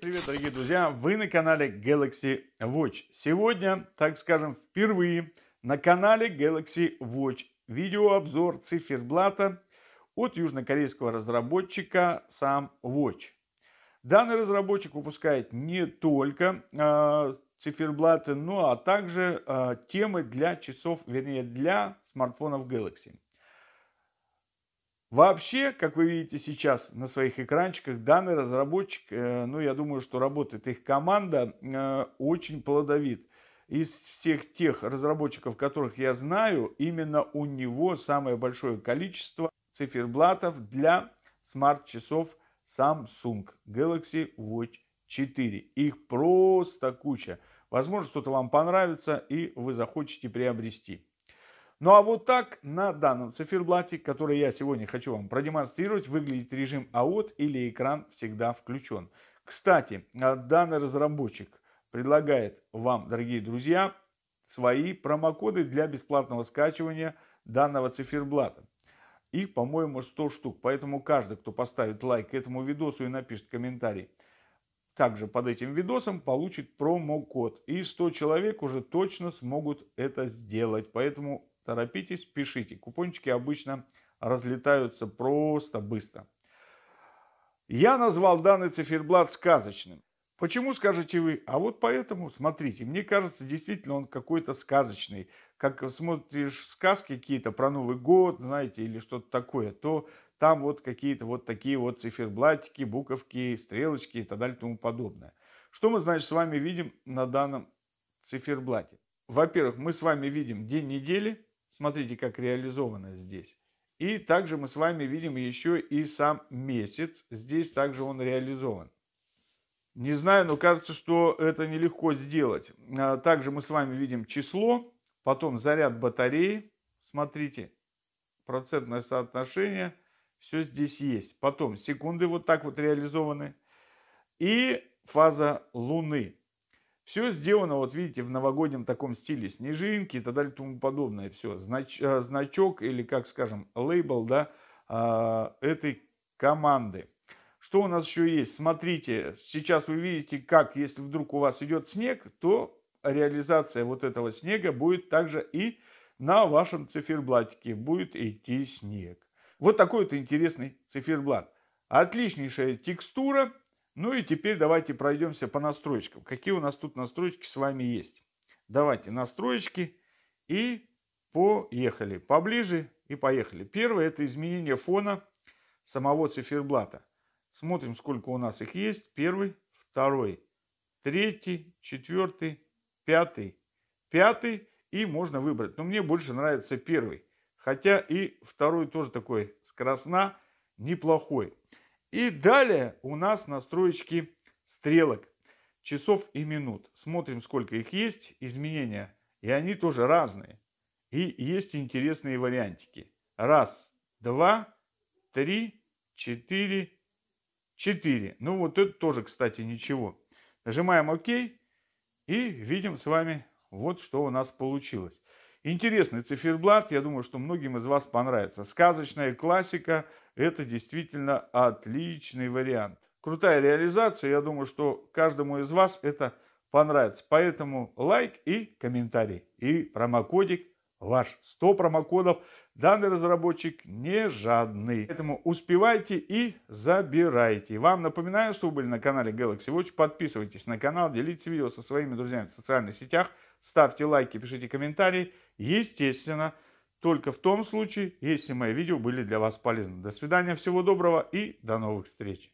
привет, дорогие друзья! Вы на канале Galaxy Watch. Сегодня, так скажем, впервые на канале Galaxy Watch видеообзор циферблата от южнокорейского разработчика сам Watch. Данный разработчик выпускает не только э, циферблаты, но а также э, темы для часов, вернее для смартфонов Galaxy. Вообще, как вы видите сейчас на своих экранчиках, данный разработчик, э, ну я думаю, что работает их команда, э, очень плодовит. Из всех тех разработчиков, которых я знаю, именно у него самое большое количество циферблатов для смарт-часов Samsung Galaxy Watch 4. Их просто куча. Возможно, что-то вам понравится и вы захотите приобрести. Ну а вот так на данном циферблате, который я сегодня хочу вам продемонстрировать, выглядит режим AOT или экран всегда включен. Кстати, а, данный разработчик предлагает вам, дорогие друзья, свои промокоды для бесплатного скачивания данного циферблата. Их, по-моему, 100 штук. Поэтому каждый, кто поставит лайк этому видосу и напишет комментарий, также под этим видосом получит промокод. И 100 человек уже точно смогут это сделать. Поэтому Торопитесь, пишите. Купончики обычно разлетаются просто быстро. Я назвал данный циферблат сказочным. Почему, скажете вы? А вот поэтому, смотрите, мне кажется, действительно он какой-то сказочный. Как смотришь сказки какие-то про Новый год, знаете, или что-то такое, то там вот какие-то вот такие вот циферблатики, буковки, стрелочки и так далее и тому подобное. Что мы, значит, с вами видим на данном циферблате? Во-первых, мы с вами видим день недели, Смотрите, как реализовано здесь. И также мы с вами видим еще и сам месяц. Здесь также он реализован. Не знаю, но кажется, что это нелегко сделать. А, также мы с вами видим число, потом заряд батареи. Смотрите, процентное соотношение. Все здесь есть. Потом секунды вот так вот реализованы. И фаза Луны. Все сделано, вот видите, в новогоднем таком стиле. Снежинки и так далее и тому подобное. Все. Знач, э, значок или, как скажем, лейбл да, а, этой команды. Что у нас еще есть? Смотрите, сейчас вы видите, как, если вдруг у вас идет снег, то реализация вот этого снега будет также и на вашем циферблатике. Будет идти снег. Вот такой вот интересный циферблат. Отличнейшая текстура, ну и теперь давайте пройдемся по настройкам. Какие у нас тут настройки с вами есть? Давайте настройки и поехали. Поближе и поехали. Первое это изменение фона самого циферблата. Смотрим, сколько у нас их есть. Первый, второй, третий, четвертый, пятый, пятый. И можно выбрать. Но мне больше нравится первый. Хотя и второй тоже такой скоростно неплохой. И далее у нас настроечки стрелок, часов и минут. Смотрим, сколько их есть, изменения. И они тоже разные. И есть интересные вариантики. Раз, два, три, четыре, четыре. Ну вот это тоже, кстати, ничего. Нажимаем ОК и видим с вами вот что у нас получилось. Интересный циферблат, я думаю, что многим из вас понравится. Сказочная классика – это действительно отличный вариант. Крутая реализация, я думаю, что каждому из вас это понравится. Поэтому лайк и комментарий, и промокодик – ваш. 100 промокодов. Данный разработчик не жадный. Поэтому успевайте и забирайте. Вам напоминаю, что вы были на канале Galaxy Watch. Подписывайтесь на канал, делитесь видео со своими друзьями в социальных сетях. Ставьте лайки, пишите комментарии. Естественно, только в том случае, если мои видео были для вас полезны. До свидания, всего доброго и до новых встреч.